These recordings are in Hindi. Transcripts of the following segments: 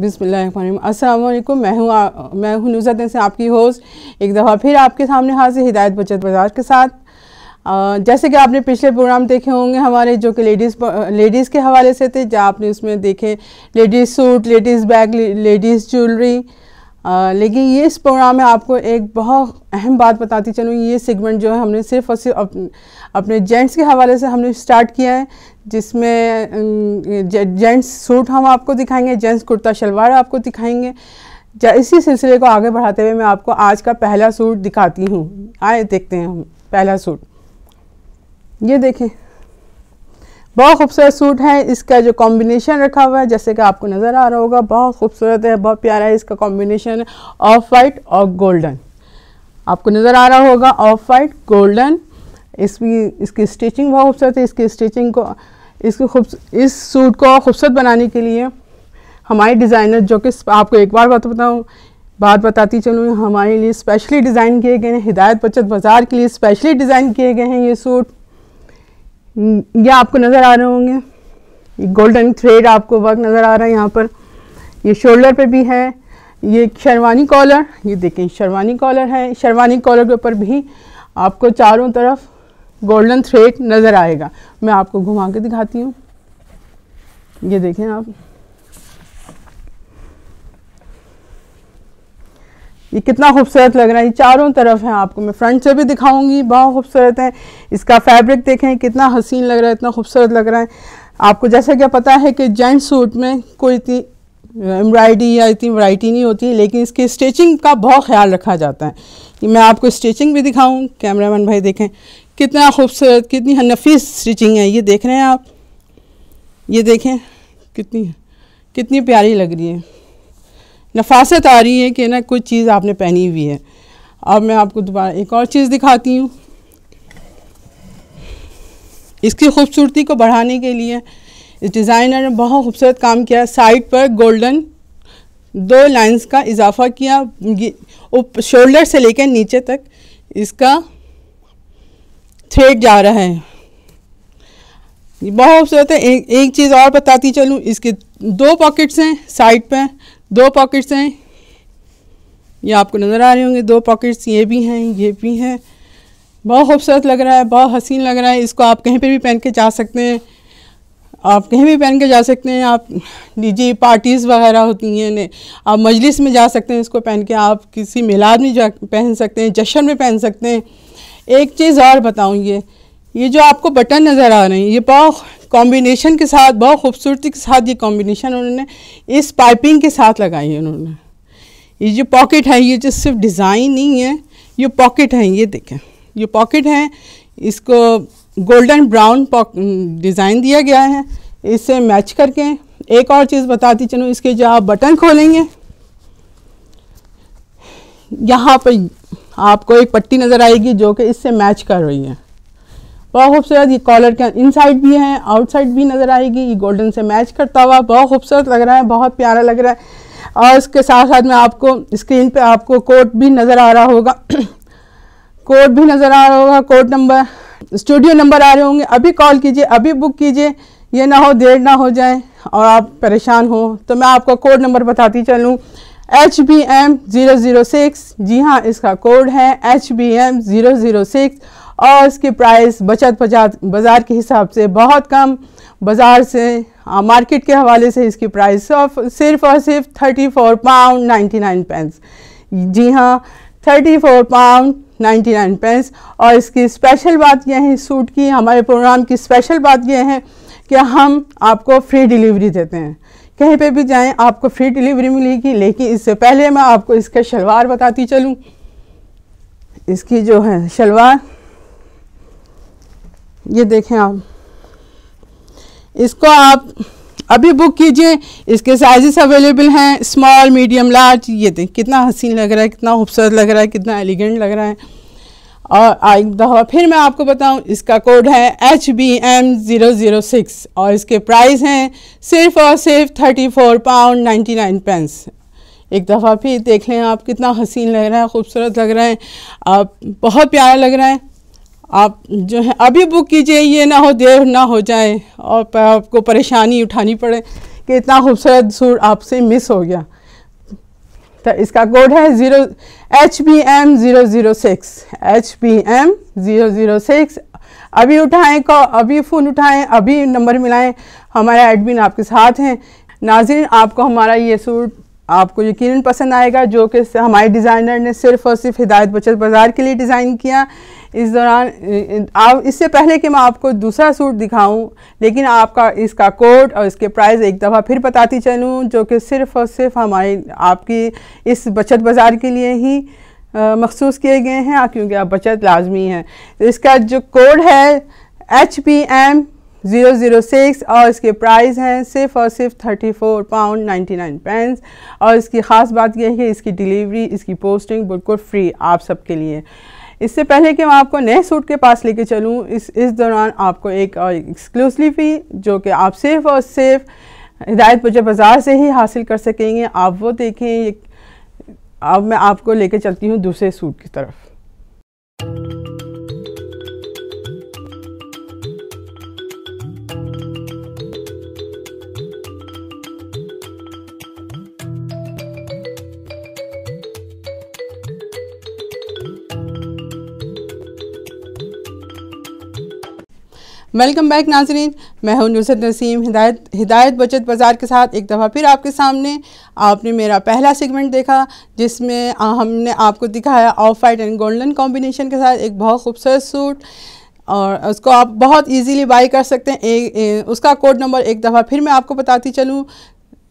बिसमीम असलम मैं हूँ मैं हूँ नुजत से आपकी होस्ट एक दफ़ा फिर आपके सामने हाजिर हिदायत बचत बाजार के साथ आ, जैसे कि आपने पिछले प्रोग्राम देखे होंगे हमारे जो कि लेडीज़ लेडीज़ के हवाले से थे जहाँ आपने उसमें देखे ladies suit ladies bag ladies jewellery लेकिन ये इस प्रोग्राम में आपको एक बहुत अहम बात बताती चलूँ ये सेगमेंट जो है हमने सिर्फ और सिर्फ अपने जेंट्स के हवाले से हमने स्टार्ट किया है जिसमें जेंट्स सूट हम आपको दिखाएंगे जेंट्स कुर्ता शलवार आपको दिखाएंगे इसी सिलसिले को आगे बढ़ाते हुए मैं आपको आज का पहला सूट दिखाती हूँ आए देखते हैं हम पहला सूट ये देखें बहुत खूबसूरत सूट है इसका जो कॉम्बिनेशन रखा हुआ है जैसे कि आपको नज़र आ रहा होगा बहुत खूबसूरत है बहुत प्यारा है इसका कॉम्बिनेशन है ऑफ वाइट और गोल्डन आपको नज़र आ रहा होगा ऑफ वाइट गोल्डन इसकी इसकी स्टिचिंग बहुत खूबसूरत है इसकी स्टिचिंग को इसकी खूब इस सूट को खूबसूरत बनाने के लिए हमारे डिज़ाइनर जो कि आपको एक बार बात बताऊँ बात बताती चलूँ हमारे लिए स्पेशली डिज़ाइन किए गए हैं हिदायत बचत बाज़ार के लिए स्पेशली डिज़ाइन किए गए हैं ये सूट ये आपको नज़र आ रहे होंगे ये गोल्डन थ्रेड आपको वर्क नज़र आ रहा है यहाँ पर ये शोल्डर पे भी है ये शेरवानी कॉलर ये देखें शेरवानी कॉलर है शेरवानी कॉलर के ऊपर भी आपको चारों तरफ गोल्डन थ्रेड नज़र आएगा मैं आपको घुमा के दिखाती हूँ ये देखें आप ये कितना खूबसूरत लग रहा है ये चारों तरफ है आपको मैं फ्रंट से भी दिखाऊंगी बहुत खूबसूरत है इसका फैब्रिक देखें कितना हसीन लग रहा है इतना खूबसूरत लग रहा है आपको जैसा क्या पता है कि जेंट सूट में कोई इतनी एम्ब्रॉयडरी या इतनी वराइटी नहीं होती लेकिन इसके स्टिचिंग का बहुत ख्याल रखा जाता है मैं आपको स्टिचिंग भी दिखाऊँ कैमरामैन भाई देखें कितना खूबसूरत कितनी नफीस स्टिचिंग है ये देख रहे हैं आप ये देखें कितनी कितनी प्यारी लग रही है नफासत आ रही है कि ना कुछ चीज़ आपने पहनी हुई है अब मैं आपको दोबारा एक और चीज़ दिखाती हूँ इसकी खूबसूरती को बढ़ाने के लिए इस डिज़ाइनर ने बहुत खूबसूरत काम किया साइड पर गोल्डन दो लाइंस का इजाफा किया शोल्डर से लेकर नीचे तक इसका थ्रेड जा रहा है बहुत खूबसूरत है एक एक चीज़ और बताती चलूँ इसके दो पॉकेट्स हैं साइड पे दो पॉकेट्स हैं ये आपको नज़र आ रहे होंगे दो पॉकेट्स ये भी हैं ये भी हैं बहुत खूबसूरत लग रहा है बहुत हसीन लग रहा है इसको आप कहीं पर भी पहन के जा सकते हैं आप कहीं भी पहन के जा सकते हैं आप निजी पार्टीज़ वगैरह होती हैं आप मजलिस में जा सकते हैं इसको पहन के आप किसी मिलाद में जा पहन सकते हैं जश्न में पहन सकते हैं एक चीज़ और बताऊँ ये ये जो आपको बटन नज़र आ रहे हैं ये बहुत कॉम्बिनेशन के साथ बहुत खूबसूरती के साथ ये कॉम्बिनेशन उन्होंने इस पाइपिंग के साथ लगाई है उन्होंने ये जो पॉकेट है ये जो सिर्फ डिज़ाइन नहीं है ये पॉकेट है ये देखें ये पॉकेट है इसको गोल्डन ब्राउन डिज़ाइन दिया गया है इसे मैच करके एक और चीज़ बताती चलूँ इसके जो आप बटन खोलेंगे यहाँ पर आपको एक पट्टी नज़र आएगी जो कि इससे मैच कर रही है बहुत खूबसूरत ये कॉलर के इनसाइड भी है आउटसाइड भी नज़र आएगी ये गोल्डन से मैच करता हुआ बहुत खूबसूरत लग रहा है बहुत प्यारा लग रहा है और इसके साथ साथ में आपको स्क्रीन पे आपको कोट भी नज़र आ रहा होगा कोट भी नज़र आ रहा होगा कोट नंबर स्टूडियो नंबर आ रहे होंगे अभी कॉल कीजिए अभी बुक कीजिए ये ना हो देर ना हो जाए और आप परेशान हो तो मैं आपको कोड नंबर बताती चलूँ H B M zero zero six जी हाँ इसका कोड है H B M zero zero six और इसकी प्राइस बचत बाज़ार के हिसाब से बहुत कम बाज़ार से आ, हाँ, मार्केट के हवाले से इसकी प्राइस ऑफ सिर्फ और सिर्फ thirty four pound ninety nine pence जी हाँ thirty four pound ninety nine pence और इसकी स्पेशल बात यह है सूट की हमारे प्रोग्राम की स्पेशल बात यह है कि हम आपको फ्री डिलीवरी देते हैं कहीं पे भी जाएं आपको फ्री डिलीवरी मिलेगी लेकिन इससे पहले मैं आपको इसका शलवार बताती चलूँ इसकी जो है शलवार ये देखें आप इसको आप अभी बुक कीजिए इसके साइजेस अवेलेबल हैं स्मॉल मीडियम लार्ज ये देख कितना हसीन लग रहा है कितना खूबसूरत लग रहा है कितना एलिगेंट लग रहा है और एक दफ़ा फिर मैं आपको बताऊं इसका कोड है H B M zero zero six और इसके प्राइस हैं सिर्फ और सिर्फ thirty four pound ninety nine pence एक दफ़ा फिर देख लें आप कितना हसीन लग रहा है खूबसूरत लग रहा है आप बहुत प्यारा लग रहा है आप जो है अभी बुक कीजिए ये ना हो देर ना हो जाए और आपको परेशानी उठानी पड़े कि इतना खूबसूरत सूट आपसे मिस हो गया तो इसका कोड है zero H B M zero zero six H B M zero zero six अभी उठाएं को अभी फ़ोन उठाएं अभी नंबर मिलाएं हमारे एडमिन आपके साथ हैं नाजिन आपको हमारा ये सूट आपको यकीनन पसंद आएगा जो कि हमारे डिज़ाइनर ने सिर्फ और सिर्फ हिदायत बचत बाज़ार के लिए डिज़ाइन किया इस दौरान आप इससे पहले कि मैं आपको दूसरा सूट दिखाऊं लेकिन आपका इसका कोड और इसके प्राइस एक दफ़ा फिर बताती चलूं जो कि सिर्फ़ और सिर्फ हमारी आपकी इस बचत बाज़ार के लिए ही मखसूस किए गए हैं हाँ, क्योंकि आप बचत लाजमी है तो इसका जो कोड है H P M zero zero six और इसके प्राइस हैं सिर्फ और सिर्फ thirty four pound ninety nine pence और इसकी ख़ास बात यह है कि इसकी डिलीवरी इसकी पोस्टिंग बिल्कुल फ्री आप सबके लिए इससे पहले कि मैं आपको नए सूट के पास लेके चलूँ इस इस दौरान आपको एक एक्सक्लूसिवली जो कि आप सिर्फ और सिर्फ हिदायत मुझे बाज़ार से ही हासिल कर सकेंगे आप वो देखें अब मैं आपको लेके चलती हूँ दूसरे सूट की तरफ वेलकम बैक नाजरीन मैं हूं नुसरत नसीम हिदायत हिदायत बचत बाज़ार के साथ एक दफ़ा फिर आपके सामने आपने मेरा पहला सेगमेंट देखा जिसमें हमने आपको दिखाया off white and golden combination के साथ एक बहुत खूबसूरत सूट और उसको आप बहुत इजीली बाई कर सकते हैं ए, ए, उसका कोड नंबर एक दफ़ा फिर मैं आपको बताती चलूँ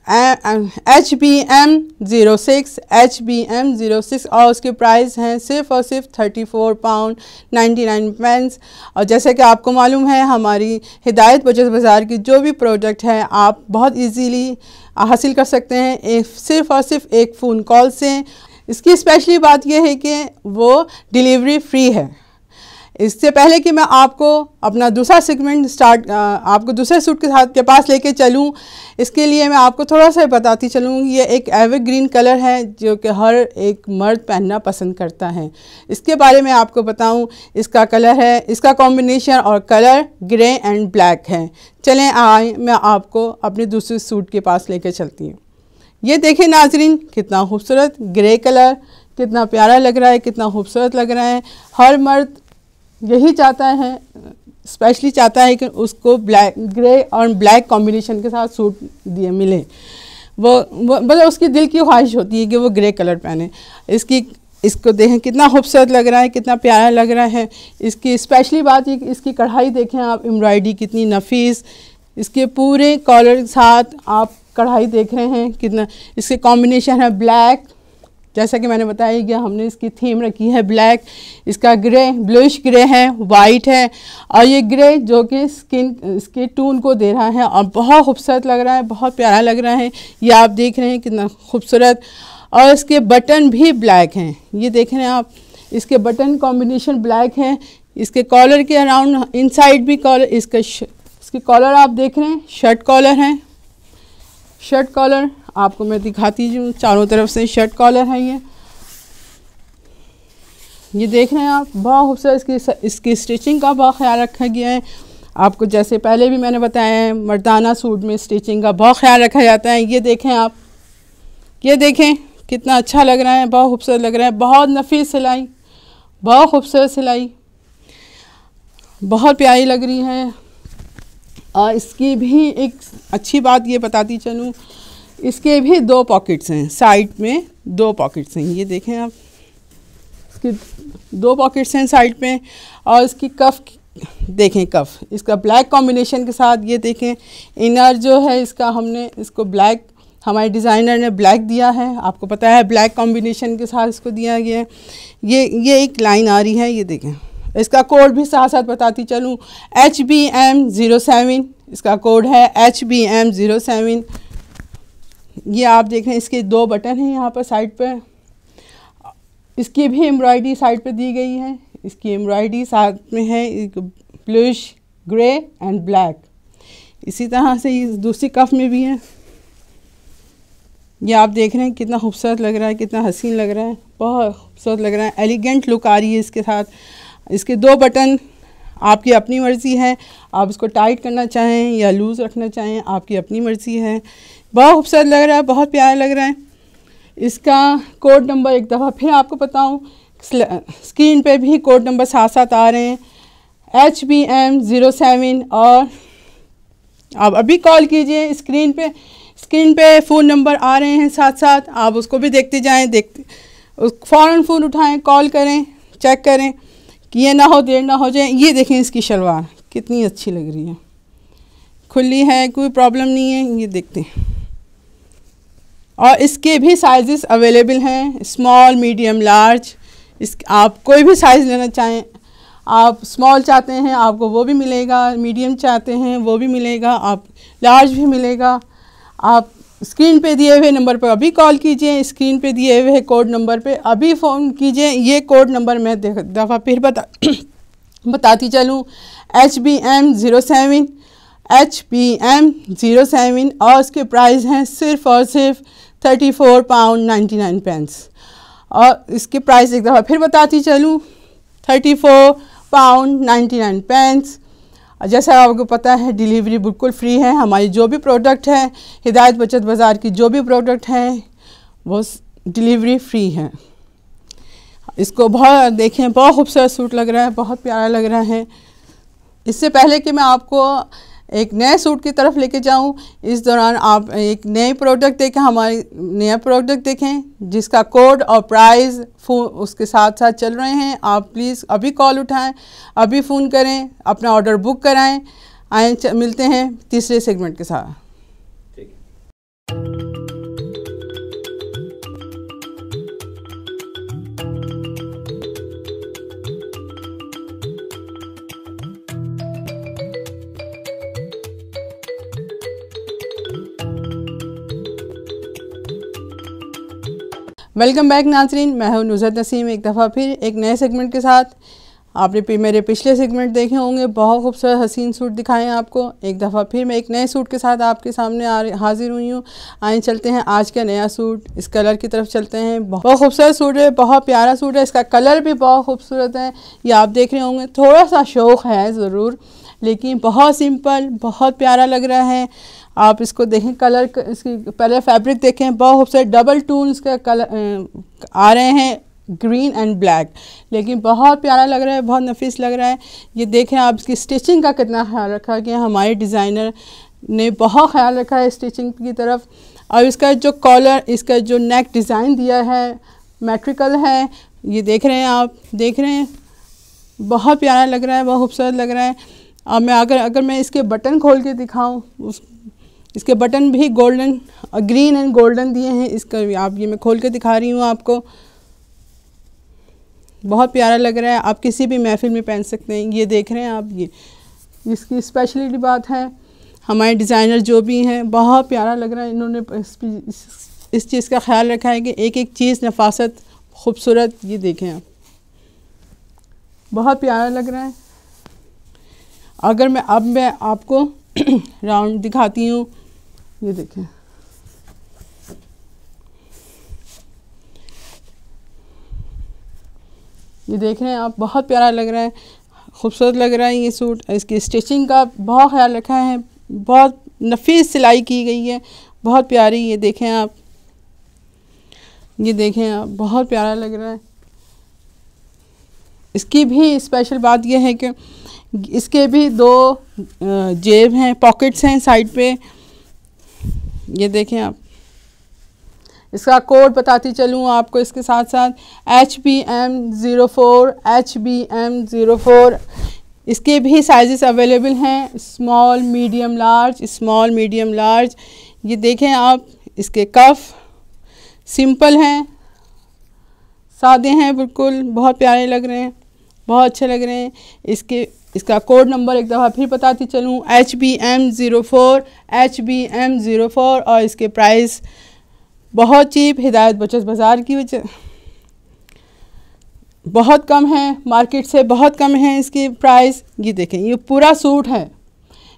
H B M zero six H B M zero six और उसके प्राइस हैं सिर्फ और सिर्फ thirty four pound ninety nine pence और जैसे कि आपको मालूम है हमारी हिदायत बचत बाज़ार की जो भी प्रोडक्ट है आप बहुत इजीली हासिल कर सकते हैं एक सिर्फ और सिर्फ एक फ़ोन कॉल से इसकी स्पेशली बात यह है कि वो डिलीवरी फ्री है इससे पहले कि मैं आपको अपना दूसरा सेगमेंट स्टार्ट आपको दूसरे सूट के साथ के पास लेके चलूं इसके लिए मैं आपको थोड़ा सा बताती चलूँगी ये एक एवरग्रीन कलर है जो कि हर एक मर्द पहनना पसंद करता है इसके बारे में आपको बताऊं इसका कलर है इसका कॉम्बिनेशन और कलर ग्रे एंड ब्लैक है चलें आए मैं आपको अपने दूसरे सूट के पास ले चलती हूँ ये देखें नाजरीन कितना खूबसूरत ग्रे कलर कितना प्यारा लग रहा है कितना खूबसूरत लग रहा है हर मर्द यही चाहता है स्पेशली चाहता है कि उसको ब्लैक ग्रे और ब्लैक कॉम्बिनेशन के साथ सूट दिए मिले वो वो मतलब उसकी दिल की ख्वाहिश होती है कि वो ग्रे कलर पहने इसकी इसको देखें कितना खूबसूरत लग रहा है कितना प्यारा लग रहा है इसकी स्पेशली बात ये इसकी कढ़ाई देखें आप एम्ब्रॉयडरी कितनी नफीस इसके पूरे कॉलर के साथ आप कढ़ाई देख रहे हैं कितना इसके कॉम्बिनेशन है ब्लैक जैसा कि मैंने बताया कि हमने इसकी थीम रखी है ब्लैक इसका ग्रे ब्लूश ग्रे है वाइट है और ये ग्रे जो कि स्किन इसके टून को दे रहा है और बहुत खूबसूरत लग रहा है बहुत प्यारा लग रहा है ये आप देख रहे हैं कितना खूबसूरत और इसके बटन भी ब्लैक हैं ये देख रहे हैं आप इसके बटन कॉम्बिनेशन ब्लैक हैं इसके कॉलर के अराउंड इन भी कॉलर इसका इसके कॉलर आप देख रहे हैं शर्ट कॉलर हैं शर्ट कॉलर आपको मैं दिखाती हूँ चारों तरफ से शर्ट कॉलर है ये ये देख रहे हैं आप बहुत खूबसूरत इसकी इसकी स्टिचिंग का बहुत ख्याल रखा गया है आपको जैसे पहले भी मैंने बताया है मर्दाना सूट में स्टिचिंग का बहुत ख्याल रखा जाता है ये देखें आप ये देखें कितना अच्छा लग रहा है बहुत खूबसूरत लग रहा है बहुत नफीस सिलाई बहुत खूबसूरत सिलाई बहुत प्यारी लग रही है और इसकी भी एक अच्छी बात ये बताती चलूँ इसके भी दो पॉकेट्स हैं साइड में दो पॉकेट्स हैं ये देखें आप इसके दो पॉकेट्स हैं साइड में और इसकी कफ देखें कफ इसका ब्लैक कॉम्बिनेशन के साथ ये देखें इनर जो है इसका हमने इसको ब्लैक हमारे डिज़ाइनर ने ब्लैक दिया है आपको पता है ब्लैक कॉम्बिनेशन के साथ इसको दिया गया है ये ये एक लाइन आ रही है ये देखें इसका कोड भी साथ साथ बताती चलूँ H B M zero seven इसका कोड है H B M zero seven ये आप देख रहे हैं इसके दो बटन हैं यहाँ पर साइड पर इसकी भी एम्ब्रॉयडरी साइड पर दी गई है इसकी एम्ब्रॉयडरी साथ में है ब्लूश ग्रे एंड ब्लैक इसी तरह से इस दूसरी कफ में भी है ये आप देख रहे हैं कितना खूबसूरत लग रहा है कितना हसीन लग रहा है बहुत खूबसूरत लग रहा है एलिगेंट लुक आ रही है इसके साथ इसके दो बटन आपकी अपनी मर्ज़ी है आप इसको टाइट करना चाहें या लूज़ रखना चाहें आपकी अपनी मर्ज़ी है बहुत खूबसूरत लग रहा है बहुत प्यारा लग रहा है इसका कोड नंबर एक दफ़ा फिर आपको बताऊँ स्क्रीन पे भी कोड नंबर साथ साथ आ रहे हैं H B M zero seven और आप अभी कॉल कीजिए स्क्रीन पे स्क्रीन पे फ़ोन नंबर आ रहे हैं साथ साथ आप उसको भी देखते जाएं देखते उस फ़ौर फ़ोन उठाएं कॉल करें चेक करें कि ये ना हो देर ना हो जाए ये देखें इसकी शलवार कितनी अच्छी लग रही है खुली है कोई प्रॉब्लम नहीं है ये देखते हैं और इसके भी साइजेस अवेलेबल हैं स्मॉल मीडियम लार्ज इस आप कोई भी साइज़ लेना चाहें आप स्मॉल चाहते हैं आपको वो भी मिलेगा मीडियम चाहते हैं वो भी मिलेगा आप लार्ज भी मिलेगा आप स्क्रीन पे दिए हुए नंबर पर अभी कॉल कीजिए स्क्रीन पे दिए हुए कोड नंबर पे अभी फ़ोन कीजिए ये कोड नंबर मैं दफ़ा फिर बता बताती चलूँ H B M zero seven H P M zero seven और उसके प्राइस हैं सिर्फ और सिर्फ thirty four pound ninety nine pence और इसके प्राइस एक दफ़ा फिर बताती चलूँ thirty four pound ninety nine pence जैसा आपको पता है डिलीवरी बिल्कुल फ्री है हमारी जो भी प्रोडक्ट है हिदायत बचत बाज़ार की जो भी प्रोडक्ट हैं वो डिलीवरी फ्री है इसको बहुत देखें बहुत खूबसूरत सूट लग रहा है बहुत प्यारा लग रहा है इससे पहले कि मैं आपको एक नए सूट की तरफ लेके जाऊं इस दौरान आप एक नए प्रोडक्ट देखें हमारे नया प्रोडक्ट देखें जिसका कोड और प्राइस फोन उसके साथ साथ चल रहे हैं आप प्लीज़ अभी कॉल उठाएं अभी फ़ोन करें अपना ऑर्डर बुक कराएं आए मिलते हैं तीसरे सेगमेंट के साथ ठीक है वेलकम बैक नाजरीन मैं हूं नुजरत नसीम एक दफ़ा फिर एक नए सेगमेंट के साथ आपने पी मेरे पिछले सेगमेंट देखे होंगे बहुत खूबसूरत हसीन सूट दिखाएँ आपको एक दफ़ा फिर मैं एक नए सूट के साथ आपके सामने आ हाज़िर हुई हूँ आए चलते हैं आज का नया सूट इस कलर की तरफ चलते हैं बहुत खूबसूरत सूट है बहुत प्यारा सूट है इसका कलर भी बहुत खूबसूरत है ये आप देख रहे होंगे थोड़ा सा शौक़ है ज़रूर लेकिन बहुत सिंपल बहुत प्यारा लग रहा है आप इसको देखें कलर इसकी पहले फैब्रिक देखें बहुत खूबसूरत डबल टून इसका कलर आ रहे हैं ग्रीन एंड ब्लैक लेकिन बहुत प्यारा लग रहा है बहुत नफीस लग रहा है ये देखें आप इसकी स्टिचिंग का कितना ख्याल रखा गया हमारे डिज़ाइनर ने बहुत ख्याल रखा है स्टिचिंग की तरफ और इसका जो कॉलर इसका जो नेक डिज़ाइन दिया है मेट्रिकल है ये देख रहे हैं आप देख रहे हैं बहुत प्यारा लग रहा है बहुत खूबसूरत लग रहा है और मैं अगर अगर मैं इसके बटन खोल के दिखाऊं उस इसके बटन भी गोल्डन ग्रीन एंड गोल्डन दिए हैं इसका आप ये मैं खोल के दिखा रही हूँ आपको बहुत प्यारा लग रहा है आप किसी भी महफिल में पहन सकते हैं ये देख रहे हैं आप ये इसकी स्पेशलिटी बात है हमारे डिज़ाइनर जो भी हैं बहुत प्यारा लग रहा है इन्होंने इस, इस, इस चीज़ का ख्याल रखा है कि एक एक चीज़ नफासत खूबसूरत ये देखें आप बहुत प्यारा लग रहा है अगर मैं अब मैं आपको राउंड दिखाती हूँ ये देखें ये देख रहे हैं आप बहुत प्यारा लग रहा है खूबसूरत लग रहा है ये सूट इसकी स्टिचिंग का बहुत ख्याल रखा है बहुत नफीस सिलाई की गई है बहुत प्यारी ये देखें आप ये देखें आप बहुत प्यारा लग रहा है इसकी भी स्पेशल बात यह है कि इसके भी दो जेब हैं पॉकेट्स हैं साइड पे ये देखें आप इसका कोड बताती चलूँ आपको इसके साथ साथ H B M zero four H B M zero four इसके भी साइजेस अवेलेबल हैं small medium large small medium large ये देखें आप इसके कफ सिंपल हैं सादे हैं बिल्कुल बहुत प्यारे लग रहे हैं बहुत अच्छे लग रहे हैं इसके इसका कोड नंबर एक दफ़ा फिर बताती चलूँ H B M zero four H B M zero four और इसके प्राइस बहुत चीप हिदायत बचत बाज़ार की वजह बहुत कम है मार्केट से बहुत कम है इसकी प्राइस ये देखें ये पूरा सूट है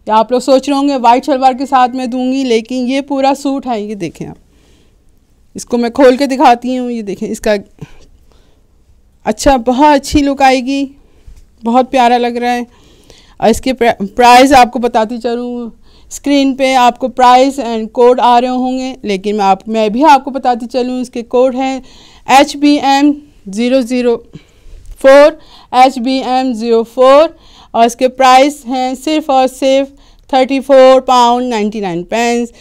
या आप लोग सोच रहे होंगे वाइट शलवार के साथ मैं दूंगी लेकिन ये पूरा सूट है ये देखें आप इसको मैं खोल के दिखाती हूँ ये देखें इसका अच्छा बहुत अच्छी लुक आएगी बहुत प्यारा लग रहा है और इसके प्राइस आपको बताती चलूँ स्क्रीन पे आपको प्राइस एंड कोड आ रहे होंगे लेकिन मैं आप मैं भी आपको बताती चलूँ इसके कोड हैं H B M zero zero four H B M zero four और इसके प्राइस हैं सिर्फ और सिर्फ thirty four pound ninety nine pence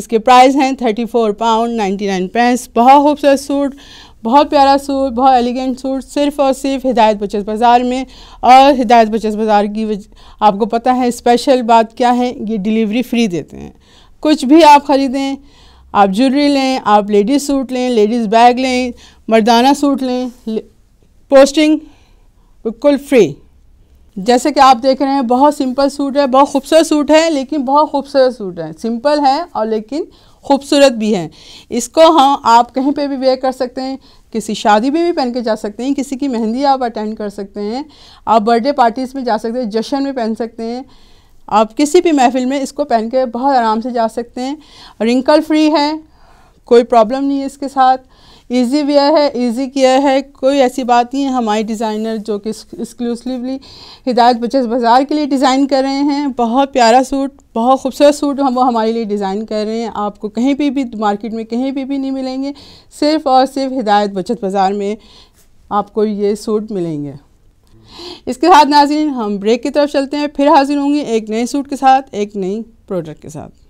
इसके प्राइस हैं thirty four pound ninety nine pence बहुत खूबसूरत सूट बहुत प्यारा सूट बहुत एलिगेंट सूट सिर्फ और सिर्फ हिदायत बचस बाज़ार में और हिदायत बचस बाज़ार की आपको पता है स्पेशल बात क्या है ये डिलीवरी फ्री देते हैं कुछ भी आप ख़रीदें आप ज्वेलरी लें आप लेडीज़ सूट लें लेडीज़ बैग लें मर्दाना सूट लें पोस्टिंग बिल्कुल फ्री जैसे कि आप देख रहे हैं बहुत सिंपल सूट है बहुत खूबसूरत सूट है लेकिन बहुत खूबसूरत सूट है सिंपल है और लेकिन खूबसूरत भी है इसको हम हाँ, आप कहीं पे भी वेयर कर सकते हैं किसी शादी में भी पहन के जा सकते हैं किसी की मेहंदी आप अटेंड कर सकते हैं आप बर्थडे पार्टीज़ में जा सकते हैं जश्न में पहन सकते हैं आप किसी भी महफिल में इसको पहन के बहुत आराम से जा सकते हैं रिंकल फ्री है कोई प्रॉब्लम नहीं है इसके साथ इजी वेयर है इजी किया है कोई ऐसी बात नहीं है हमारे डिज़ाइनर जो कि एक्सक्लूसिवली हिदायत बचस बाज़ार के लिए डिज़ाइन कर रहे हैं बहुत प्यारा सूट बहुत खूबसूरत सूट हम वो हमारे लिए डिज़ाइन कर रहे हैं आपको कहीं पे भी मार्केट में कहीं पे भी नहीं मिलेंगे सिर्फ़ और सिर्फ हिदायत बचत बाज़ार में आपको ये सूट मिलेंगे इसके साथ नाजीन हम ब्रेक की तरफ चलते हैं फिर हाजिर होंगे एक नए सूट के साथ एक नई प्रोडक्ट के साथ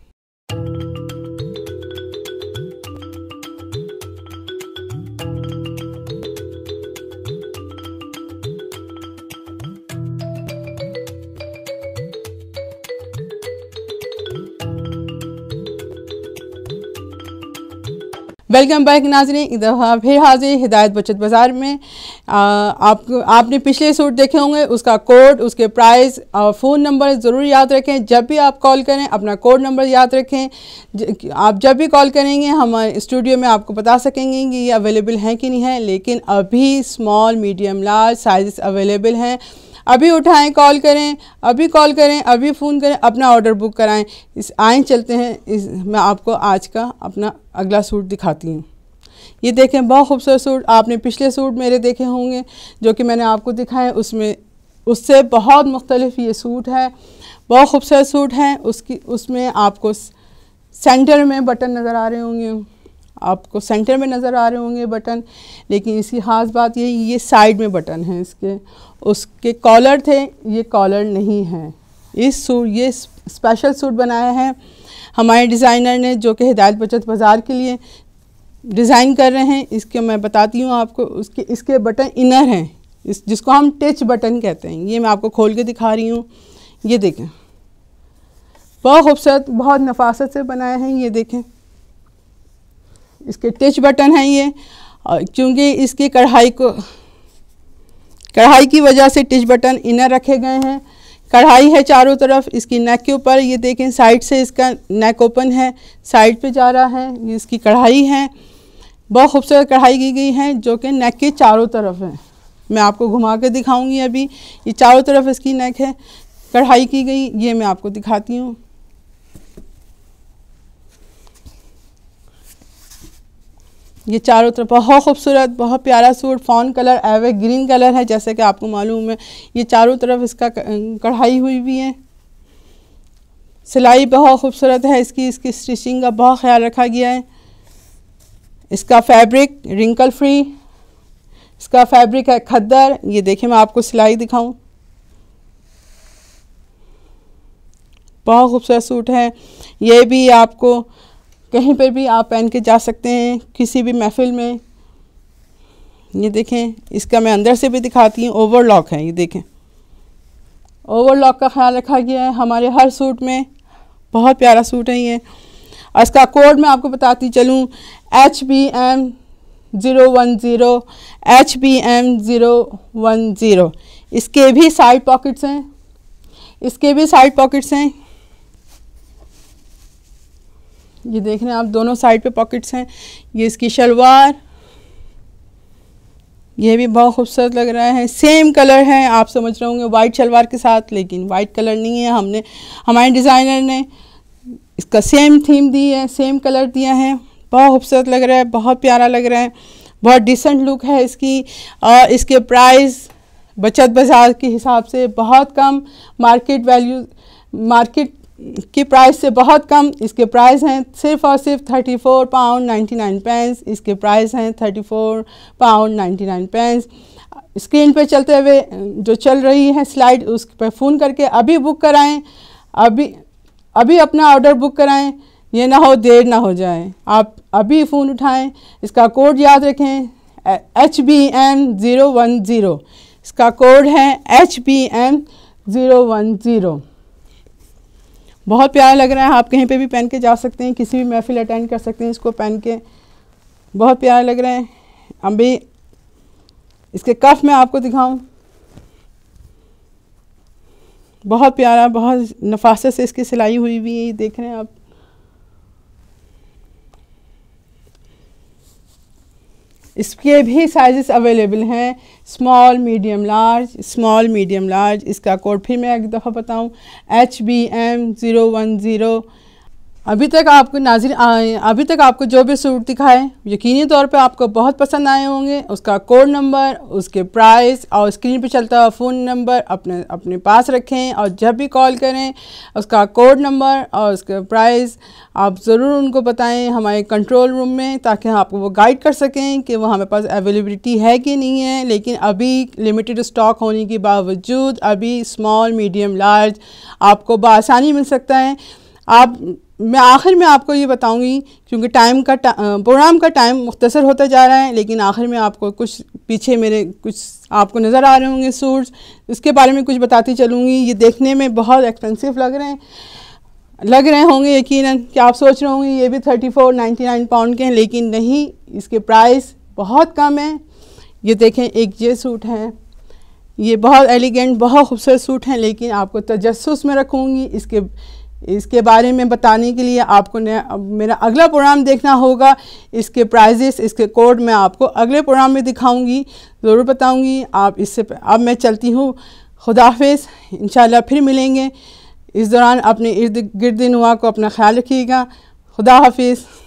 वेलकम बैक नाजरीन एक दफ़ा फिर हाजिर हिदायत बचत बाज़ार में आप आपने पिछले सूट देखे होंगे उसका कोड उसके प्राइस और फ़ोन नंबर ज़रूर याद रखें जब भी आप कॉल करें अपना कोड नंबर याद रखें आप जब भी कॉल करेंगे हम स्टूडियो में आपको बता सकेंगे कि ये अवेलेबल हैं कि नहीं है लेकिन अभी small medium large size available हैं अभी उठाएं कॉल करें अभी कॉल करें अभी फ़ोन करें अपना ऑर्डर बुक कराएं इस आए चलते हैं इस मैं आपको आज का अपना अगला सूट दिखाती हूँ ये देखें बहुत खूबसूरत सूट आपने पिछले सूट मेरे देखे होंगे जो कि मैंने आपको दिखाए उसमें उससे बहुत मुख्तलिफ ये सूट है बहुत खूबसूरत सूट है उसकी उसमें आपको सेंटर में बटन नज़र आ रहे होंगे आपको सेंटर में नज़र आ रहे होंगे बटन लेकिन इसकी ख़ास बात ये ये साइड में बटन है इसके उसके कॉलर थे ये कॉलर नहीं है इस सूट ये स्पेशल सूट बनाया है हमारे डिज़ाइनर ने जो कि हिदायत बचत बाज़ार के लिए डिज़ाइन कर रहे हैं इसके मैं बताती हूँ आपको उसके इसके बटन इनर हैं इस जिसको हम टच बटन कहते हैं ये मैं आपको खोल के दिखा रही हूँ ये देखें बहुत खूबसूरत बहुत नफासत से बनाए हैं ये देखें इसके टच बटन हैं ये क्योंकि इसकी कढ़ाई को कढ़ाई की वजह से टिच बटन इनर रखे गए हैं कढ़ाई है चारों तरफ इसकी नेक के ऊपर ये देखें साइड से इसका नेक ओपन है साइड पे जा रहा है ये इसकी कढ़ाई है बहुत खूबसूरत कढ़ाई की गई है जो कि नेक के चारों तरफ है मैं आपको घुमा के दिखाऊंगी अभी ये चारों तरफ इसकी नेक है कढ़ाई की गई ये मैं आपको दिखाती हूँ ये चारों तरफ बहुत खूबसूरत बहुत प्यारा सूट फॉन कलर एवे ग्रीन कलर है जैसे कि आपको मालूम है ये चारों तरफ इसका कढ़ाई हुई भी है सिलाई बहुत खूबसूरत है इसकी इसकी स्टिचिंग का बहुत ख्याल रखा गया है इसका फैब्रिक रिंकल फ्री इसका फैब्रिक है खद्दर ये देखें मैं आपको सिलाई दिखाऊं बहुत खूबसूरत सूट है ये भी आपको कहीं पर भी आप पहन के जा सकते हैं किसी भी महफिल में ये देखें इसका मैं अंदर से भी दिखाती हूँ ओवरलॉक है ये देखें ओवरलॉक का ख्याल रखा गया है हमारे हर सूट में बहुत प्यारा सूट है ये इसका कोड मैं आपको बताती चलूँ H B M zero one zero H B M zero one zero इसके भी साइड पॉकेट्स हैं इसके भी साइड पॉकेट्स हैं ये देख रहे हैं आप दोनों साइड पे पॉकेट्स हैं ये इसकी शलवार ये भी बहुत खूबसूरत लग रहा है सेम कलर है आप समझ रहे होंगे वाइट शलवार के साथ लेकिन वाइट कलर नहीं है हमने हमारे डिज़ाइनर ने इसका सेम थीम दी है सेम कलर दिया है बहुत खूबसूरत लग रहा है बहुत प्यारा लग रहा है बहुत डिसेंट लुक है इसकी और इसके प्राइस बचत बाज़ार के हिसाब से बहुत कम मार्केट वैल्यू मार्केट की प्राइस से बहुत कम इसके प्राइस हैं सिर्फ और सिर्फ 34 पाउंड 99 पेंस इसके प्राइस हैं 34 पाउंड 99 पेंस स्क्रीन पे चलते हुए जो चल रही है स्लाइड उस पर फ़ोन करके अभी बुक कराएं अभी अभी अपना ऑर्डर बुक कराएं ये ना हो देर ना हो जाए आप अभी फ़ोन उठाएं इसका कोड याद रखें H B M zero one zero इसका कोड है H B M zero one zero बहुत प्यारा लग रहा है आप कहीं पे भी पहन के जा सकते हैं किसी भी महफिल अटेंड कर सकते हैं इसको पहन के बहुत प्यारा लग रहा है हम भी इसके कफ में आपको दिखाऊं बहुत प्यारा बहुत नफासत से इसकी सिलाई हुई हुई है देख रहे हैं आप इसके भी साइजेस अवेलेबल हैं small medium large small medium large इसका कोड फिर मैं एक दफ़ा बताऊं H B M zero one zero अभी तक आपको नाजिर अभी तक आपको जो भी सूट दिखाए यकीनी तौर पे आपको बहुत पसंद आए होंगे उसका कोड नंबर उसके प्राइस और स्क्रीन पे चलता हुआ फ़ोन नंबर अपने अपने पास रखें और जब भी कॉल करें उसका कोड नंबर और उसके प्राइस आप ज़रूर उनको बताएं हमारे कंट्रोल रूम में ताकि हम आपको वो गाइड कर सकें कि वो हमारे पास अवेलेबिलिटी है कि नहीं है लेकिन अभी लिमिटेड स्टॉक होने के बावजूद अभी स्मॉल मीडियम लार्ज आपको बसानी मिल सकता है आप मैं आखिर में आपको ये बताऊंगी क्योंकि टाइम का टा, प्रोग्राम का टाइम मुख्तर होता जा रहा है लेकिन आखिर में आपको कुछ पीछे मेरे कुछ आपको नज़र आ रहे होंगे सूट्स इसके बारे में कुछ बताती चलूँगी ये देखने में बहुत एक्सपेंसिव लग रहे हैं लग रहे होंगे यकीनन कि आप सोच रहे होंगे ये भी thirty four ninety nine pound के हैं लेकिन नहीं इसके प्राइस बहुत कम है ये देखें एक ये सूट है ये बहुत एलिगेंट बहुत खूबसूरत सूट हैं लेकिन आपको तजस्स में रखूँगी इसके इसके बारे में बताने के लिए आपको मेरा अगला प्रोग्राम देखना होगा इसके प्राइजेस इसके कोड मैं आपको अगले प्रोग्राम में दिखाऊंगी ज़रूर बताऊंगी आप इससे अब मैं चलती हूँ खुदाफिज इन फिर मिलेंगे इस दौरान अपने इर्द गिर्द नुआ को अपना ख्याल रखिएगा खुदा हाफिज़